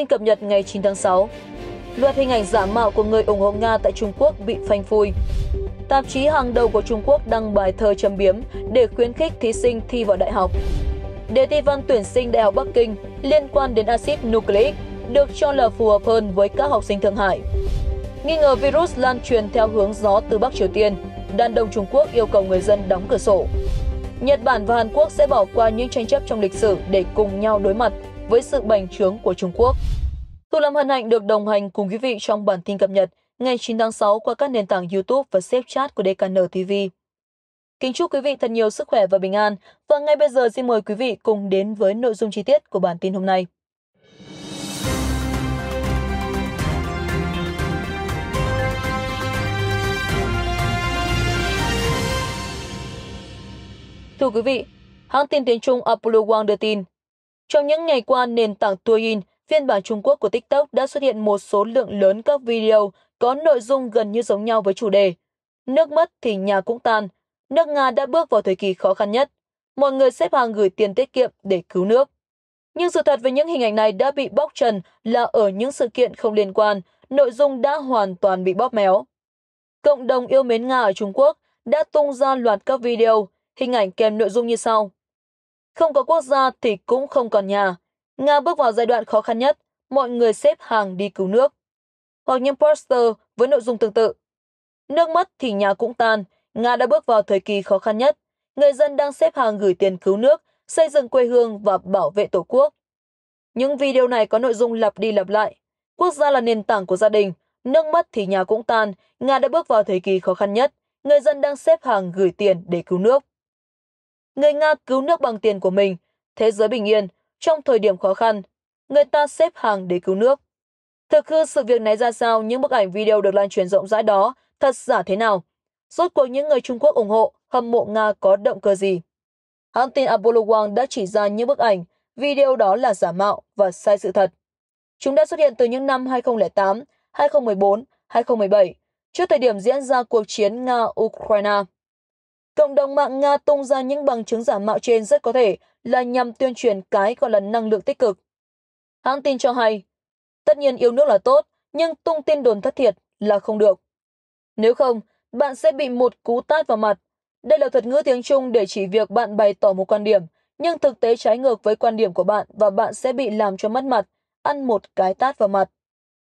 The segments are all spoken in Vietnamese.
Tin cập nhật ngày 9 tháng 6. Loạt hình ảnh giả mạo của người ủng hộ Nga tại Trung Quốc bị phanh phui. Tạp chí hàng đầu của Trung Quốc đăng bài thơ châm biếm để khuyến khích thí sinh thi vào đại học. Đề thi văn tuyển sinh Đại học Bắc Kinh liên quan đến axit nucleic được cho là phù hợp hơn với các học sinh Thượng Hải. Nghi ngờ virus lan truyền theo hướng gió từ Bắc Triều Tiên, đàn Đông Trung Quốc yêu cầu người dân đóng cửa sổ. Nhật Bản và Hàn Quốc sẽ bỏ qua những tranh chấp trong lịch sử để cùng nhau đối mặt với sự bành trướng của Trung Quốc. Tôi Lâm hân hạnh được đồng hành cùng quý vị trong bản tin cập nhật ngày 9 tháng 6 qua các nền tảng YouTube và xếp chat của DKN TV. Kính chúc quý vị thật nhiều sức khỏe và bình an. Và ngay bây giờ xin mời quý vị cùng đến với nội dung chi tiết của bản tin hôm nay. Thưa quý vị, hãng tin tiếng Trung Apollo One đưa tin, trong những ngày qua, nền tảng Douyin, phiên bản Trung Quốc của TikTok đã xuất hiện một số lượng lớn các video có nội dung gần như giống nhau với chủ đề. Nước mất thì nhà cũng tan. Nước Nga đã bước vào thời kỳ khó khăn nhất. Mọi người xếp hàng gửi tiền tiết kiệm để cứu nước. Nhưng sự thật về những hình ảnh này đã bị bóc trần là ở những sự kiện không liên quan, nội dung đã hoàn toàn bị bóp méo. Cộng đồng yêu mến Nga ở Trung Quốc đã tung ra loạt các video, hình ảnh kèm nội dung như sau. Không có quốc gia thì cũng không còn nhà. Nga bước vào giai đoạn khó khăn nhất, mọi người xếp hàng đi cứu nước. Hoặc những poster với nội dung tương tự. Nước mất thì nhà cũng tan, Nga đã bước vào thời kỳ khó khăn nhất. Người dân đang xếp hàng gửi tiền cứu nước, xây dựng quê hương và bảo vệ tổ quốc. Những video này có nội dung lặp đi lặp lại. Quốc gia là nền tảng của gia đình, nước mất thì nhà cũng tan, Nga đã bước vào thời kỳ khó khăn nhất. Người dân đang xếp hàng gửi tiền để cứu nước. Người Nga cứu nước bằng tiền của mình, thế giới bình yên, trong thời điểm khó khăn, người ta xếp hàng để cứu nước. Thực hư sự việc này ra sao, những bức ảnh video được lan truyền rộng rãi đó thật giả thế nào? Rốt cuộc những người Trung Quốc ủng hộ, hâm mộ Nga có động cơ gì? Hãng tin Apollo One đã chỉ ra những bức ảnh, video đó là giả mạo và sai sự thật. Chúng đã xuất hiện từ những năm 2008, 2014, 2017, trước thời điểm diễn ra cuộc chiến Nga-Ukraine. Cộng đồng mạng Nga tung ra những bằng chứng giả mạo trên rất có thể là nhằm tuyên truyền cái gọi là năng lượng tích cực. Hãng tin cho hay, tất nhiên yêu nước là tốt, nhưng tung tin đồn thất thiệt là không được. Nếu không, bạn sẽ bị một cú tát vào mặt. Đây là thuật ngữ tiếng Trung để chỉ việc bạn bày tỏ một quan điểm, nhưng thực tế trái ngược với quan điểm của bạn và bạn sẽ bị làm cho mất mặt, ăn một cái tát vào mặt.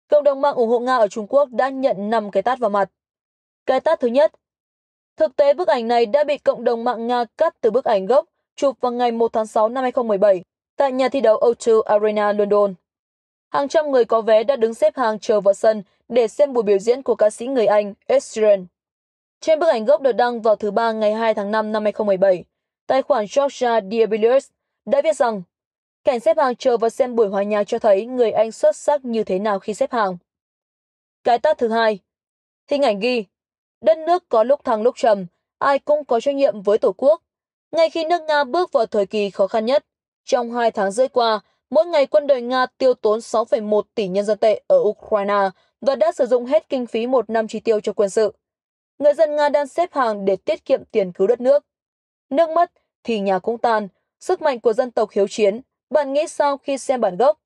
Cộng đồng mạng ủng hộ Nga ở Trung Quốc đã nhận 5 cái tát vào mặt. Cái tát thứ nhất Thực tế bức ảnh này đã bị cộng đồng mạng Nga cắt từ bức ảnh gốc chụp vào ngày 1 tháng 6 năm 2017 tại nhà thi đấu O2 Arena London. Hàng trăm người có vé đã đứng xếp hàng chờ vào sân để xem buổi biểu diễn của ca sĩ người Anh Ed Sheeran. Trên bức ảnh gốc được đăng vào thứ ba ngày 2 tháng 5 năm 2017, tài khoản Georgia Diabilius đã viết rằng cảnh xếp hàng chờ và xem buổi hòa nhạc cho thấy người Anh xuất sắc như thế nào khi xếp hàng. Cái tát thứ hai, hình ảnh ghi Đất nước có lúc thăng lúc trầm, ai cũng có trách nhiệm với Tổ quốc. Ngay khi nước Nga bước vào thời kỳ khó khăn nhất, trong hai tháng rưỡi qua, mỗi ngày quân đội Nga tiêu tốn 6,1 tỷ nhân dân tệ ở Ukraine và đã sử dụng hết kinh phí một năm chi tiêu cho quân sự. Người dân Nga đang xếp hàng để tiết kiệm tiền cứu đất nước. Nước mất thì nhà cũng tan, sức mạnh của dân tộc hiếu chiến, bạn nghĩ sao khi xem bản gốc?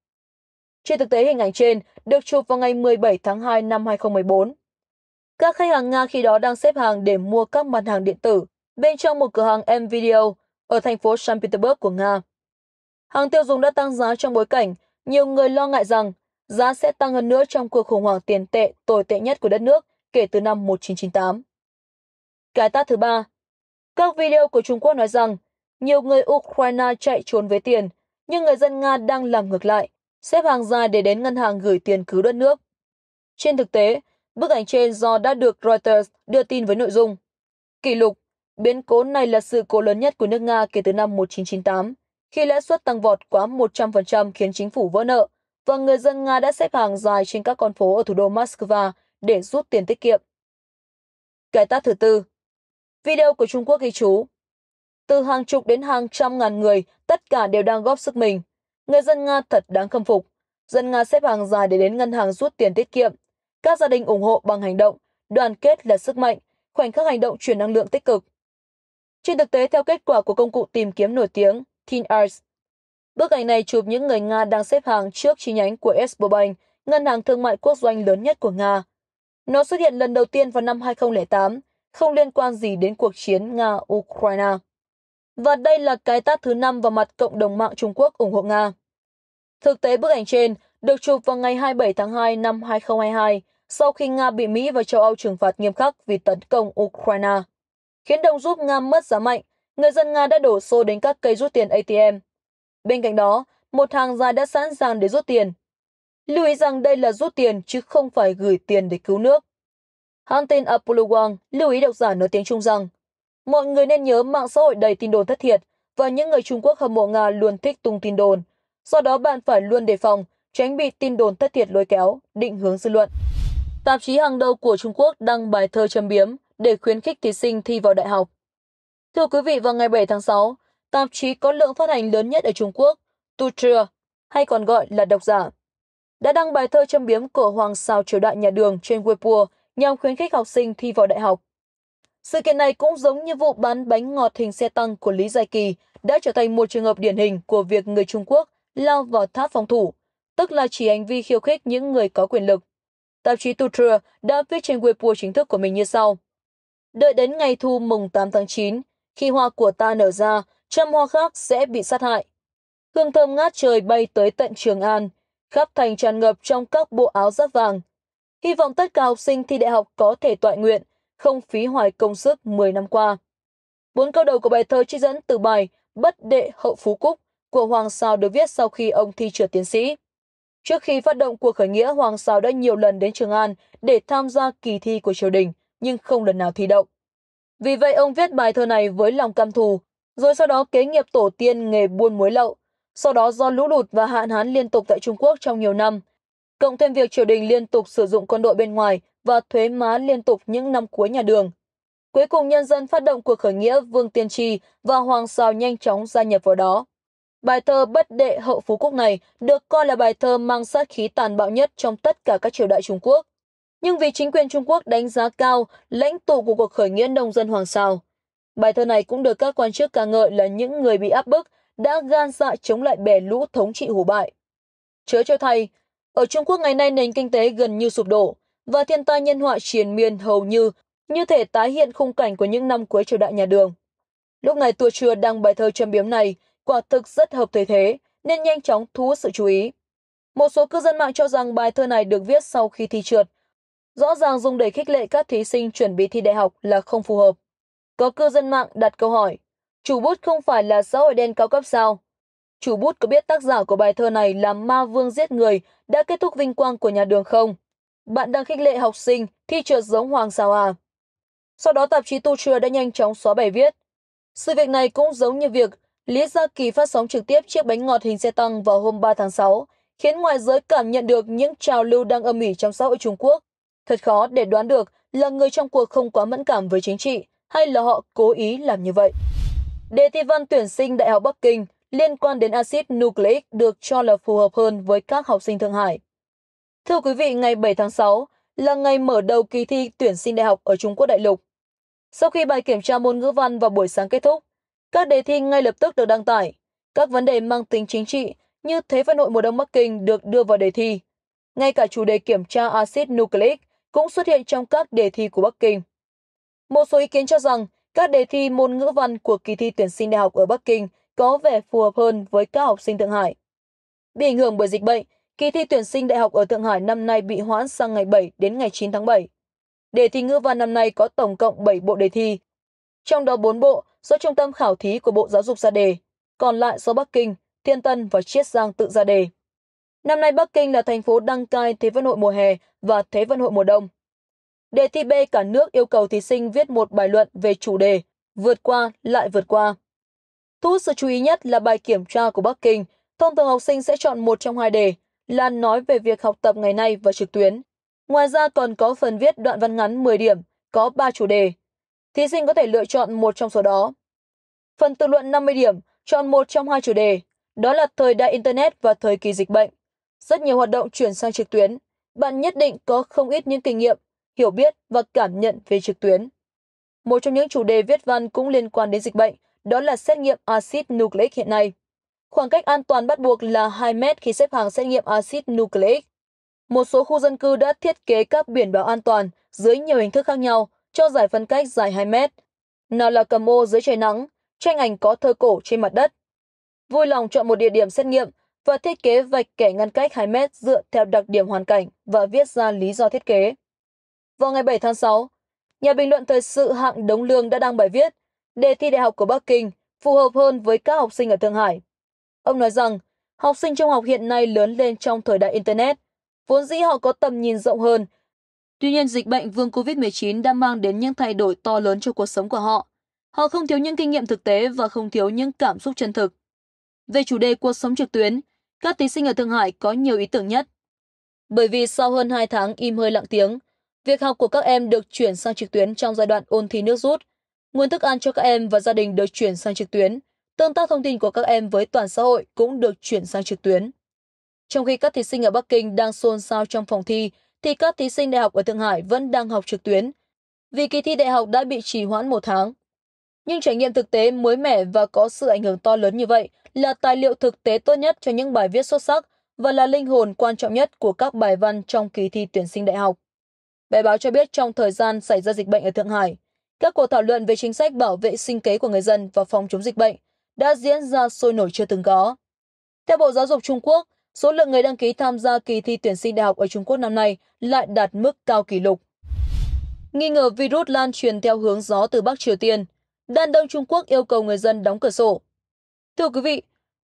Trên thực tế hình ảnh trên được chụp vào ngày 17 tháng 2 năm 2014 các khách hàng Nga khi đó đang xếp hàng để mua các mặt hàng điện tử bên trong một cửa hàng Mvideo ở thành phố Saint Petersburg của Nga. Hàng tiêu dùng đã tăng giá trong bối cảnh nhiều người lo ngại rằng giá sẽ tăng hơn nữa trong cuộc khủng hoảng tiền tệ tồi tệ nhất của đất nước kể từ năm 1998. Cái tát thứ ba, các video của Trung Quốc nói rằng nhiều người Ukraine chạy trốn với tiền, nhưng người dân Nga đang làm ngược lại, xếp hàng dài để đến ngân hàng gửi tiền cứu đất nước. Trên thực tế, Bức ảnh trên do đã được Reuters đưa tin với nội dung Kỷ lục, biến cố này là sự cố lớn nhất của nước Nga kể từ năm 1998, khi lãi suất tăng vọt quá 100% khiến chính phủ vỡ nợ và người dân Nga đã xếp hàng dài trên các con phố ở thủ đô Moscow để rút tiền tiết kiệm. Cái tát thứ tư Video của Trung Quốc ghi chú Từ hàng chục đến hàng trăm ngàn người, tất cả đều đang góp sức mình. Người dân Nga thật đáng khâm phục. Dân Nga xếp hàng dài để đến ngân hàng rút tiền tiết kiệm các gia đình ủng hộ bằng hành động, đoàn kết là sức mạnh, khoảnh khắc hành động chuyển năng lượng tích cực. Trên thực tế, theo kết quả của công cụ tìm kiếm nổi tiếng Teen Arts, bức ảnh này chụp những người Nga đang xếp hàng trước chi nhánh của Sberbank, ngân hàng thương mại quốc doanh lớn nhất của Nga. Nó xuất hiện lần đầu tiên vào năm 2008, không liên quan gì đến cuộc chiến Nga-Ukraine. Và đây là cái tát thứ năm vào mặt cộng đồng mạng Trung Quốc ủng hộ Nga. Thực tế bức ảnh trên được chụp vào ngày 27 tháng 2 năm 2022, sau khi Nga bị Mỹ và châu Âu trừng phạt nghiêm khắc vì tấn công Ukraine. Khiến đồng rút Nga mất giá mạnh, người dân Nga đã đổ xô đến các cây rút tiền ATM. Bên cạnh đó, một hàng dài đã sẵn sàng để rút tiền. Lưu ý rằng đây là rút tiền chứ không phải gửi tiền để cứu nước. Hãng tin Apollo Wang lưu ý độc giả nói tiếng Trung rằng mọi người nên nhớ mạng xã hội đầy tin đồn thất thiệt và những người Trung Quốc hâm mộ Nga luôn thích tung tin đồn. Do đó bạn phải luôn đề phòng, tránh bị tin đồn thất thiệt lôi kéo, định hướng dư luận. Tạp chí hàng đầu của Trung Quốc đăng bài thơ châm biếm để khuyến khích thí sinh thi vào đại học. Thưa quý vị, vào ngày 7 tháng 6, tạp chí có lượng phát hành lớn nhất ở Trung Quốc, Tu Trưa, hay còn gọi là độc giả, đã đăng bài thơ châm biếm của Hoàng Sao triều đại nhà Đường trên Weibo nhằm khuyến khích học sinh thi vào đại học. Sự kiện này cũng giống như vụ bán bánh ngọt hình xe tăng của Lý Giai Kỳ đã trở thành một trường hợp điển hình của việc người Trung Quốc lao vào tháp phòng thủ, tức là chỉ hành vi khiêu khích những người có quyền lực tạp chí Tutra đã viết trên Weibo chính thức của mình như sau. Đợi đến ngày thu mùng 8 tháng 9, khi hoa của ta nở ra, trăm hoa khác sẽ bị sát hại. Hương thơm ngát trời bay tới tận Trường An, khắp thành tràn ngập trong các bộ áo giáp vàng. Hy vọng tất cả học sinh thi đại học có thể tọa nguyện, không phí hoài công sức 10 năm qua. Bốn câu đầu của bài thơ trích dẫn từ bài Bất đệ hậu phú cúc của Hoàng Sao được viết sau khi ông thi trượt tiến sĩ. Trước khi phát động cuộc khởi nghĩa, Hoàng Sào đã nhiều lần đến Trường An để tham gia kỳ thi của triều đình, nhưng không lần nào thi đậu. Vì vậy ông viết bài thơ này với lòng cam thù, rồi sau đó kế nghiệp tổ tiên nghề buôn muối lậu. Sau đó do lũ lụt và hạn hán liên tục tại Trung Quốc trong nhiều năm, cộng thêm việc triều đình liên tục sử dụng quân đội bên ngoài và thuế má liên tục những năm cuối nhà đường. Cuối cùng nhân dân phát động cuộc khởi nghĩa Vương Tiên Tri và Hoàng Sào nhanh chóng gia nhập vào đó. Bài thơ Bất đệ hậu phú quốc này được coi là bài thơ mang sát khí tàn bạo nhất trong tất cả các triều đại Trung Quốc. Nhưng vì chính quyền Trung Quốc đánh giá cao lãnh tụ của cuộc khởi nghĩa nông dân Hoàng Sào, bài thơ này cũng được các quan chức ca ngợi là những người bị áp bức đã gan dạ chống lại bè lũ thống trị hủ bại. Chớ cho thay, ở Trung Quốc ngày nay nền kinh tế gần như sụp đổ và thiên tai nhân họa triền miên hầu như như thể tái hiện khung cảnh của những năm cuối triều đại nhà Đường. Lúc này tua chưa đăng bài thơ châm biếm này, quả thực rất hợp thời thế, nên nhanh chóng thu hút sự chú ý. Một số cư dân mạng cho rằng bài thơ này được viết sau khi thi trượt. Rõ ràng dùng để khích lệ các thí sinh chuẩn bị thi đại học là không phù hợp. Có cư dân mạng đặt câu hỏi, chủ bút không phải là xã hội đen cao cấp sao? Chủ bút có biết tác giả của bài thơ này là ma vương giết người đã kết thúc vinh quang của nhà đường không? Bạn đang khích lệ học sinh thi trượt giống hoàng sao à? Sau đó tạp chí Tu Trưa đã nhanh chóng xóa bài viết. Sự việc này cũng giống như việc Lý Gia Kỳ phát sóng trực tiếp chiếc bánh ngọt hình xe tăng vào hôm 3 tháng 6, khiến ngoài giới cảm nhận được những trào lưu đang âm ỉ trong xã hội Trung Quốc. Thật khó để đoán được là người trong cuộc không quá mẫn cảm với chính trị hay là họ cố ý làm như vậy. Đề thi văn tuyển sinh Đại học Bắc Kinh liên quan đến axit nucleic được cho là phù hợp hơn với các học sinh Thượng Hải. Thưa quý vị, ngày 7 tháng 6 là ngày mở đầu kỳ thi tuyển sinh đại học ở Trung Quốc đại lục. Sau khi bài kiểm tra môn ngữ văn vào buổi sáng kết thúc, các đề thi ngay lập tức được đăng tải. Các vấn đề mang tính chính trị như Thế vận hội mùa đông Bắc Kinh được đưa vào đề thi. Ngay cả chủ đề kiểm tra axit nucleic cũng xuất hiện trong các đề thi của Bắc Kinh. Một số ý kiến cho rằng các đề thi môn ngữ văn của kỳ thi tuyển sinh đại học ở Bắc Kinh có vẻ phù hợp hơn với các học sinh Thượng Hải. Bị ảnh hưởng bởi dịch bệnh, kỳ thi tuyển sinh đại học ở Thượng Hải năm nay bị hoãn sang ngày 7 đến ngày 9 tháng 7. Đề thi ngữ văn năm nay có tổng cộng 7 bộ đề thi trong đó 4 bộ do trung tâm khảo thí của Bộ Giáo dục ra đề, còn lại do Bắc Kinh, Thiên Tân và Chiết Giang tự ra đề. Năm nay Bắc Kinh là thành phố đăng cai Thế vận hội mùa hè và Thế vận hội mùa đông. Đề thi B cả nước yêu cầu thí sinh viết một bài luận về chủ đề vượt qua lại vượt qua. Thu hút sự chú ý nhất là bài kiểm tra của Bắc Kinh. Thông thường học sinh sẽ chọn một trong hai đề là nói về việc học tập ngày nay và trực tuyến. Ngoài ra còn có phần viết đoạn văn ngắn 10 điểm, có 3 chủ đề, thí sinh có thể lựa chọn một trong số đó. Phần tự luận 50 điểm, chọn một trong hai chủ đề, đó là thời đại Internet và thời kỳ dịch bệnh. Rất nhiều hoạt động chuyển sang trực tuyến, bạn nhất định có không ít những kinh nghiệm, hiểu biết và cảm nhận về trực tuyến. Một trong những chủ đề viết văn cũng liên quan đến dịch bệnh, đó là xét nghiệm axit nucleic hiện nay. Khoảng cách an toàn bắt buộc là 2 mét khi xếp hàng xét nghiệm axit nucleic. Một số khu dân cư đã thiết kế các biển báo an toàn dưới nhiều hình thức khác nhau cho giải phân cách dài 2 mét. Nào là cầm ô dưới trời nắng, tranh ảnh có thơ cổ trên mặt đất. Vui lòng chọn một địa điểm xét nghiệm và thiết kế vạch kẻ ngăn cách 2 mét dựa theo đặc điểm hoàn cảnh và viết ra lý do thiết kế. Vào ngày 7 tháng 6, nhà bình luận thời sự hạng Đống Lương đã đăng bài viết đề thi đại học của Bắc Kinh phù hợp hơn với các học sinh ở Thượng Hải. Ông nói rằng, học sinh trung học hiện nay lớn lên trong thời đại Internet. Vốn dĩ họ có tầm nhìn rộng hơn Tuy nhiên, dịch bệnh vương COVID-19 đã mang đến những thay đổi to lớn cho cuộc sống của họ. Họ không thiếu những kinh nghiệm thực tế và không thiếu những cảm xúc chân thực. Về chủ đề cuộc sống trực tuyến, các thí sinh ở Thượng Hải có nhiều ý tưởng nhất. Bởi vì sau hơn 2 tháng im hơi lặng tiếng, việc học của các em được chuyển sang trực tuyến trong giai đoạn ôn thi nước rút. Nguồn thức ăn cho các em và gia đình được chuyển sang trực tuyến. Tương tác thông tin của các em với toàn xã hội cũng được chuyển sang trực tuyến. Trong khi các thí sinh ở Bắc Kinh đang xôn xao trong phòng thi thì các thí sinh đại học ở Thượng Hải vẫn đang học trực tuyến, vì kỳ thi đại học đã bị trì hoãn một tháng. Nhưng trải nghiệm thực tế mới mẻ và có sự ảnh hưởng to lớn như vậy là tài liệu thực tế tốt nhất cho những bài viết xuất sắc và là linh hồn quan trọng nhất của các bài văn trong kỳ thi tuyển sinh đại học. Bài báo cho biết trong thời gian xảy ra dịch bệnh ở Thượng Hải, các cuộc thảo luận về chính sách bảo vệ sinh kế của người dân và phòng chống dịch bệnh đã diễn ra sôi nổi chưa từng có. Theo Bộ Giáo dục Trung Quốc, số lượng người đăng ký tham gia kỳ thi tuyển sinh đại học ở Trung Quốc năm nay lại đạt mức cao kỷ lục. Nghi ngờ virus lan truyền theo hướng gió từ Bắc Triều Tiên, Đan Đông Trung Quốc yêu cầu người dân đóng cửa sổ. Thưa quý vị,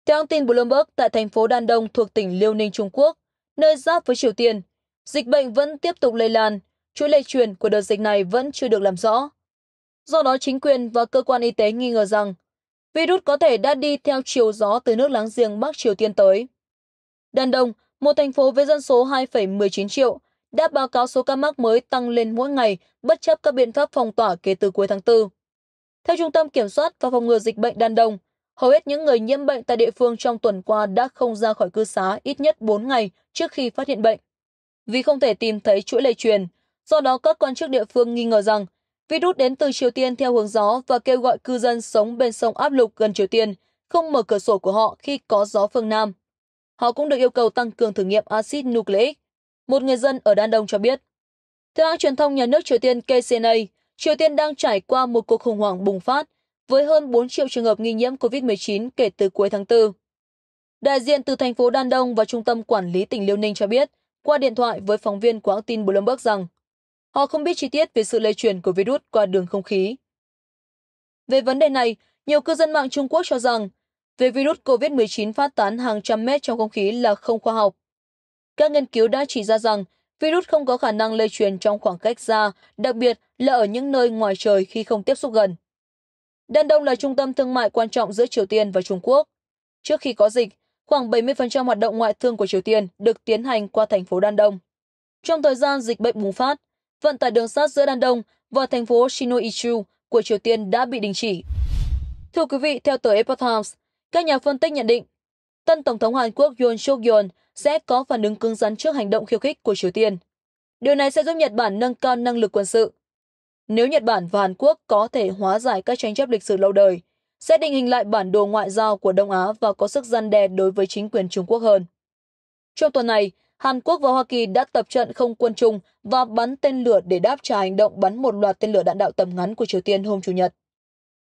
theo thông tin Bloomberg tại thành phố Đan Đông thuộc tỉnh Liêu Ninh Trung Quốc, nơi giáp với Triều Tiên, dịch bệnh vẫn tiếp tục lây lan, chuỗi lây truyền của đợt dịch này vẫn chưa được làm rõ. Do đó chính quyền và cơ quan y tế nghi ngờ rằng virus có thể đã đi theo chiều gió từ nước láng giềng Bắc Triều Tiên tới. Đan Đông, một thành phố với dân số 2,19 triệu, đã báo cáo số ca mắc mới tăng lên mỗi ngày bất chấp các biện pháp phong tỏa kể từ cuối tháng 4. Theo Trung tâm Kiểm soát và Phòng ngừa Dịch bệnh Đan Đông, hầu hết những người nhiễm bệnh tại địa phương trong tuần qua đã không ra khỏi cư xá ít nhất 4 ngày trước khi phát hiện bệnh. Vì không thể tìm thấy chuỗi lây truyền, do đó các quan chức địa phương nghi ngờ rằng virus đến từ Triều Tiên theo hướng gió và kêu gọi cư dân sống bên sông áp lục gần Triều Tiên không mở cửa sổ của họ khi có gió phương Nam. Họ cũng được yêu cầu tăng cường thử nghiệm axit nucleic. Một người dân ở Đan Đông cho biết. Theo hãng truyền thông nhà nước Triều Tiên KCNA, Triều Tiên đang trải qua một cuộc khủng hoảng bùng phát với hơn 4 triệu trường hợp nghi nhiễm COVID-19 kể từ cuối tháng 4. Đại diện từ thành phố Đan Đông và Trung tâm Quản lý tỉnh Liêu Ninh cho biết qua điện thoại với phóng viên của hãng tin Bloomberg rằng họ không biết chi tiết về sự lây truyền của virus qua đường không khí. Về vấn đề này, nhiều cư dân mạng Trung Quốc cho rằng về virus COVID-19 phát tán hàng trăm mét trong không khí là không khoa học. Các nghiên cứu đã chỉ ra rằng virus không có khả năng lây truyền trong khoảng cách xa, đặc biệt là ở những nơi ngoài trời khi không tiếp xúc gần. Đan Đông là trung tâm thương mại quan trọng giữa Triều Tiên và Trung Quốc. Trước khi có dịch, khoảng 70% hoạt động ngoại thương của Triều Tiên được tiến hành qua thành phố Đan Đông. Trong thời gian dịch bệnh bùng phát, vận tải đường sắt giữa Đan Đông và thành phố Shinoichu của Triều Tiên đã bị đình chỉ. Thưa quý vị, theo tờ Epoch Times, các nhà phân tích nhận định, tân Tổng thống Hàn Quốc Yoon suk yeol sẽ có phản ứng cứng rắn trước hành động khiêu khích của Triều Tiên. Điều này sẽ giúp Nhật Bản nâng cao năng lực quân sự. Nếu Nhật Bản và Hàn Quốc có thể hóa giải các tranh chấp lịch sử lâu đời, sẽ định hình lại bản đồ ngoại giao của Đông Á và có sức gian đe đối với chính quyền Trung Quốc hơn. Trong tuần này, Hàn Quốc và Hoa Kỳ đã tập trận không quân chung và bắn tên lửa để đáp trả hành động bắn một loạt tên lửa đạn đạo tầm ngắn của Triều Tiên hôm Chủ nhật.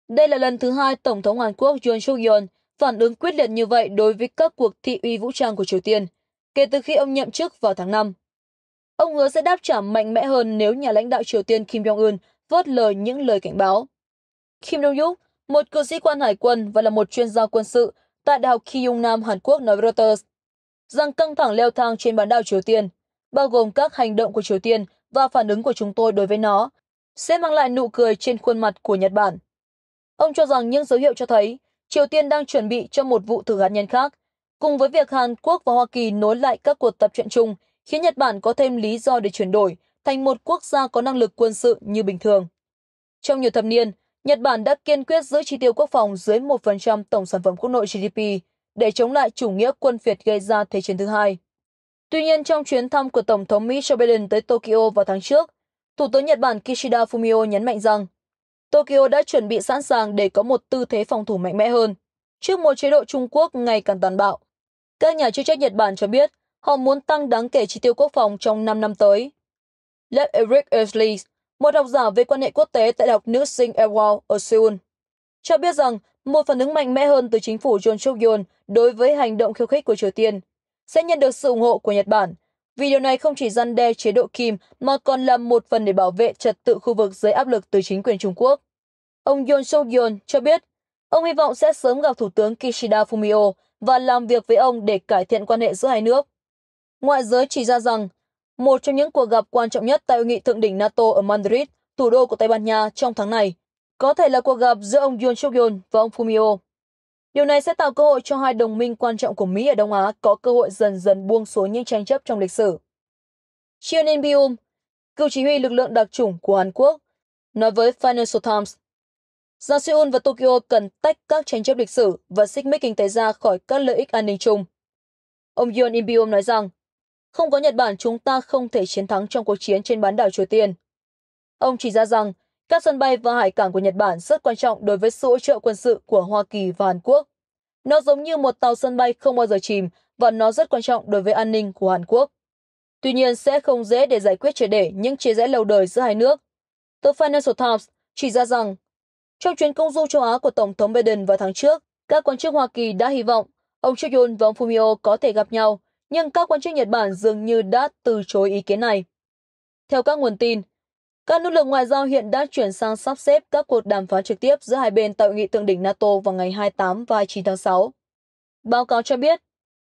Đây là lần thứ hai Tổng thống Hàn Quốc Yoon suk yeol phản ứng quyết liệt như vậy đối với các cuộc thị uy vũ trang của Triều Tiên kể từ khi ông nhậm chức vào tháng 5. Ông hứa sẽ đáp trả mạnh mẽ hơn nếu nhà lãnh đạo Triều Tiên Kim Jong-un vớt lời những lời cảnh báo. Kim Dong-yuk, một cựu sĩ quan hải quân và là một chuyên gia quân sự tại Đại học Kyung Nam Hàn Quốc nói với Reuters rằng căng thẳng leo thang trên bán đảo Triều Tiên, bao gồm các hành động của Triều Tiên và phản ứng của chúng tôi đối với nó, sẽ mang lại nụ cười trên khuôn mặt của Nhật Bản. Ông cho rằng những dấu hiệu cho thấy Triều Tiên đang chuẩn bị cho một vụ thử hạt nhân khác. Cùng với việc Hàn Quốc và Hoa Kỳ nối lại các cuộc tập trận chung, khiến Nhật Bản có thêm lý do để chuyển đổi thành một quốc gia có năng lực quân sự như bình thường. Trong nhiều thập niên, Nhật Bản đã kiên quyết giữ chi tiêu quốc phòng dưới 1% tổng sản phẩm quốc nội GDP để chống lại chủ nghĩa quân phiệt gây ra Thế chiến thứ hai. Tuy nhiên, trong chuyến thăm của Tổng thống Mỹ Joe Biden tới Tokyo vào tháng trước, Thủ tướng Nhật Bản Kishida Fumio nhấn mạnh rằng Tokyo đã chuẩn bị sẵn sàng để có một tư thế phòng thủ mạnh mẽ hơn trước một chế độ Trung Quốc ngày càng tàn bạo. Các nhà chức trách Nhật Bản cho biết họ muốn tăng đáng kể chi tiêu quốc phòng trong 5 năm tới. Lev Eric Esley, một học giả về quan hệ quốc tế tại Đại học Nữ sinh Ewell ở Seoul, cho biết rằng một phản ứng mạnh mẽ hơn từ chính phủ John Suk Yeol đối với hành động khiêu khích của Triều Tiên sẽ nhận được sự ủng hộ của Nhật Bản – vì điều này không chỉ dân đe chế độ Kim mà còn là một phần để bảo vệ trật tự khu vực dưới áp lực từ chính quyền Trung Quốc. Ông Yoon suk yeol cho biết, ông hy vọng sẽ sớm gặp Thủ tướng Kishida Fumio và làm việc với ông để cải thiện quan hệ giữa hai nước. Ngoại giới chỉ ra rằng, một trong những cuộc gặp quan trọng nhất tại hội nghị thượng đỉnh NATO ở Madrid, thủ đô của Tây Ban Nha trong tháng này, có thể là cuộc gặp giữa ông Yoon suk yeol và ông Fumio. Điều này sẽ tạo cơ hội cho hai đồng minh quan trọng của Mỹ ở Đông Á có cơ hội dần dần buông xuống những tranh chấp trong lịch sử. Chien In-byum, cựu chỉ huy lực lượng đặc chủng của Hàn Quốc, nói với Financial Times rằng Seoul và Tokyo cần tách các tranh chấp lịch sử và xích mích kinh tế ra khỏi các lợi ích an ninh chung. Ông Yoon In-byum nói rằng, không có Nhật Bản chúng ta không thể chiến thắng trong cuộc chiến trên bán đảo Triều Tiên. Ông chỉ ra rằng các sân bay và hải cảng của Nhật Bản rất quan trọng đối với sự hỗ trợ quân sự của Hoa Kỳ và Hàn Quốc. Nó giống như một tàu sân bay không bao giờ chìm và nó rất quan trọng đối với an ninh của Hàn Quốc. Tuy nhiên sẽ không dễ để giải quyết triệt để những chia rẽ lâu đời giữa hai nước. tờ Financial Times chỉ ra rằng trong chuyến công du châu Á của Tổng thống Biden vào tháng trước, các quan chức Hoa Kỳ đã hy vọng ông Choi Yun và ông Fumio có thể gặp nhau, nhưng các quan chức Nhật Bản dường như đã từ chối ý kiến này. Theo các nguồn tin, các nỗ lực ngoại giao hiện đã chuyển sang sắp xếp các cuộc đàm phán trực tiếp giữa hai bên tại hội nghị thượng đỉnh NATO vào ngày 28 và 29 tháng 6. Báo cáo cho biết,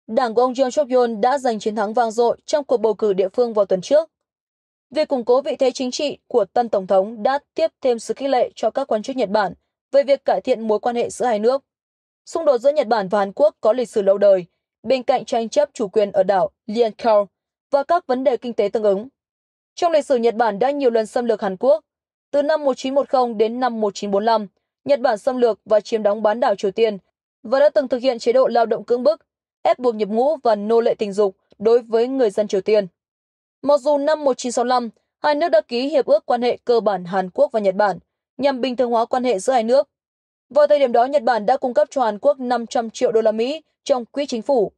Đảng của ông John Chok Yol đã giành chiến thắng vang dội trong cuộc bầu cử địa phương vào tuần trước. Việc củng cố vị thế chính trị của tân tổng thống đã tiếp thêm sự khích lệ cho các quan chức Nhật Bản về việc cải thiện mối quan hệ giữa hai nước. Xung đột giữa Nhật Bản và Hàn Quốc có lịch sử lâu đời, bên cạnh tranh chấp chủ quyền ở đảo Lian Kao và các vấn đề kinh tế tương ứng. Trong lịch sử Nhật Bản đã nhiều lần xâm lược Hàn Quốc. Từ năm 1910 đến năm 1945, Nhật Bản xâm lược và chiếm đóng bán đảo Triều Tiên và đã từng thực hiện chế độ lao động cưỡng bức, ép buộc nhập ngũ và nô lệ tình dục đối với người dân Triều Tiên. Mặc dù năm 1965, hai nước đã ký hiệp ước quan hệ cơ bản Hàn Quốc và Nhật Bản nhằm bình thường hóa quan hệ giữa hai nước. Vào thời điểm đó, Nhật Bản đã cung cấp cho Hàn Quốc 500 triệu đô la Mỹ trong quỹ chính phủ.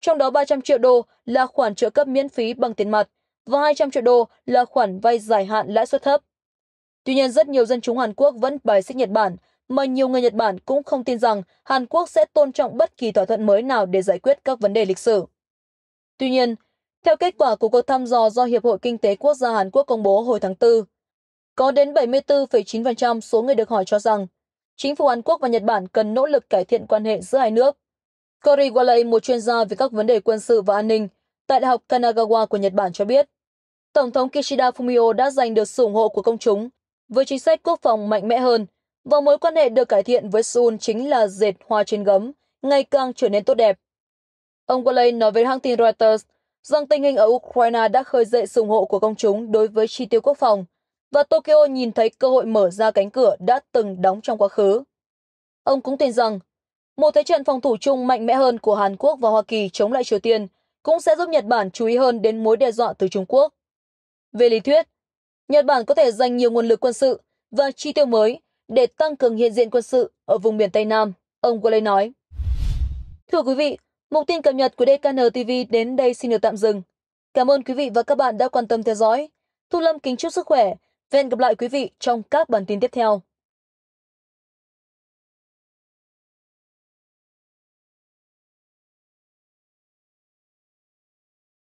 Trong đó 300 triệu đô là khoản trợ cấp miễn phí bằng tiền mặt và 200 triệu đô là khoản vay dài hạn lãi suất thấp. Tuy nhiên, rất nhiều dân chúng Hàn Quốc vẫn bài xích Nhật Bản, mà nhiều người Nhật Bản cũng không tin rằng Hàn Quốc sẽ tôn trọng bất kỳ thỏa thuận mới nào để giải quyết các vấn đề lịch sử. Tuy nhiên, theo kết quả của cuộc thăm dò do Hiệp hội Kinh tế Quốc gia Hàn Quốc công bố hồi tháng 4, có đến 74,9% số người được hỏi cho rằng chính phủ Hàn Quốc và Nhật Bản cần nỗ lực cải thiện quan hệ giữa hai nước. Cory Wallay, một chuyên gia về các vấn đề quân sự và an ninh, tại Đại học Kanagawa của Nhật Bản cho biết, Tổng thống Kishida Fumio đã giành được sự ủng hộ của công chúng với chính sách quốc phòng mạnh mẽ hơn và mối quan hệ được cải thiện với Seoul chính là dệt hoa trên gấm, ngày càng trở nên tốt đẹp. Ông Waley nói với hãng tin Reuters rằng tình hình ở Ukraine đã khơi dậy sự ủng hộ của công chúng đối với chi tiêu quốc phòng và Tokyo nhìn thấy cơ hội mở ra cánh cửa đã từng đóng trong quá khứ. Ông cũng tin rằng một thế trận phòng thủ chung mạnh mẽ hơn của Hàn Quốc và Hoa Kỳ chống lại Triều Tiên – cũng sẽ giúp Nhật Bản chú ý hơn đến mối đe dọa từ Trung Quốc. Về lý thuyết, Nhật Bản có thể dành nhiều nguồn lực quân sự và chi tiêu mới để tăng cường hiện diện quân sự ở vùng biển Tây Nam, ông Gulley nói. Thưa quý vị, mục tin cập nhật của DKN TV đến đây xin được tạm dừng. Cảm ơn quý vị và các bạn đã quan tâm theo dõi. Thu Lâm kính chúc sức khỏe và hẹn gặp lại quý vị trong các bản tin tiếp theo.